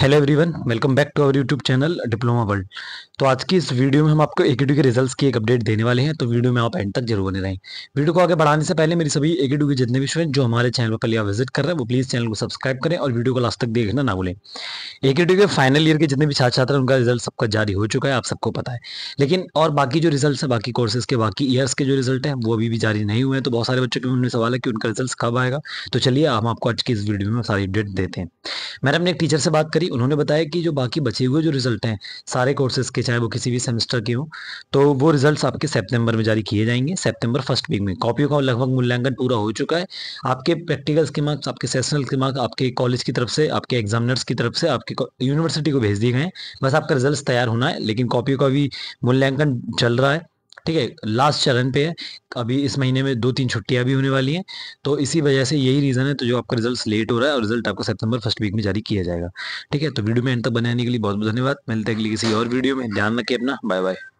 hello everyone welcome back to our YouTube channel diploma world तो आज की इस वीडियो में हम आपको ए के रिजल्ट्स की एक अपडेट देने वाले हैं तो वीडियो में आप एंड तक जरूर बने रहें वीडियो को आगे बढ़ाने से पहले मेरी सभी ए के जितने भी स्टूडेंट जो हमारे चैनल पर पहले विजिट कर रहे हैं वो प्लीज़ चैनल को सब्सक्राइब करें और वीडियो को लास्ट तक देखना ना भूलें ए के फाइनल ईयर के जितने भी छात्र छात्र उनका रिजल्ट सबका जारी हो चुका है आप सबको पता है लेकिन और बाकी जो रिजल्ट है बाकी कोर्सेज के बाकी ईयर्स के जो रिजल्ट है वो अभी भी जारी नहीं हुए हैं तो बहुत सारे बच्चों के उनमें सवाल है कि उनका रिजल्ट कब आएगा तो चलिए हम आपको आज की इस वीडियो में सारी अपडेट देते हैं मैडम ने एक टीचर से बात करी उन्होंने बताया कि जो बाकी बचे हुए जो रिजल्ट हैं सारे कोर्सेज के चाहे वो किसी भी सेमेस्टर के हों तो वो रिजल्ट आपके सेप्टेम्बर में जारी किए जाएंगे सेप्टेम्बर फर्स्ट वीक में कॉपियों का लगभग मूल्यांकन पूरा हो चुका है आपके प्रैक्टिकल्स के मार्क्स आपके सेशनल के मार्क्स आपके कॉलेज की तरफ से आपके एग्जामिनर्स की तरफ से आपके यूनिवर्सिटी को भेज दिए गए हैं बस आपका रिजल्ट तैयार होना है लेकिन कॉपियों का भी मूल्यांकन चल रहा है ठीक है लास्ट चरण पे है अभी इस महीने में दो तीन छुट्टियां भी होने वाली हैं तो इसी वजह से यही रीज़न है तो जो आपका रिजल्ट लेट हो रहा है और रिजल्ट आपको सितंबर फर्स्ट वीक में जारी किया जाएगा ठीक है तो वीडियो में एंड तक बनाने के लिए बहुत बहुत धन्यवाद मिलते हैं अगली किसी और वीडियो में ध्यान रखिए अपना बाय बाय